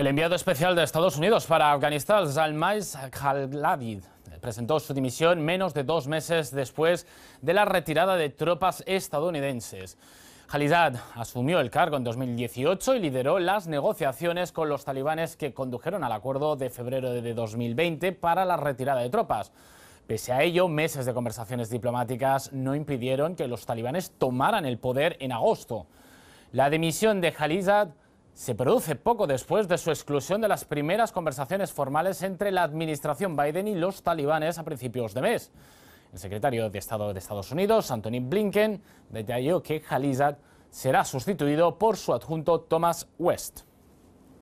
El enviado especial de Estados Unidos para Afganistán, Zalmais Khalilzad, presentó su dimisión menos de dos meses después de la retirada de tropas estadounidenses. Khalilzad asumió el cargo en 2018 y lideró las negociaciones con los talibanes que condujeron al acuerdo de febrero de 2020 para la retirada de tropas. Pese a ello, meses de conversaciones diplomáticas no impidieron que los talibanes tomaran el poder en agosto. La dimisión de Khalilzad se produce poco después de su exclusión de las primeras conversaciones formales entre la administración Biden y los talibanes a principios de mes. El secretario de Estado de Estados Unidos, Anthony Blinken, detalló que Khalilzad será sustituido por su adjunto Thomas West.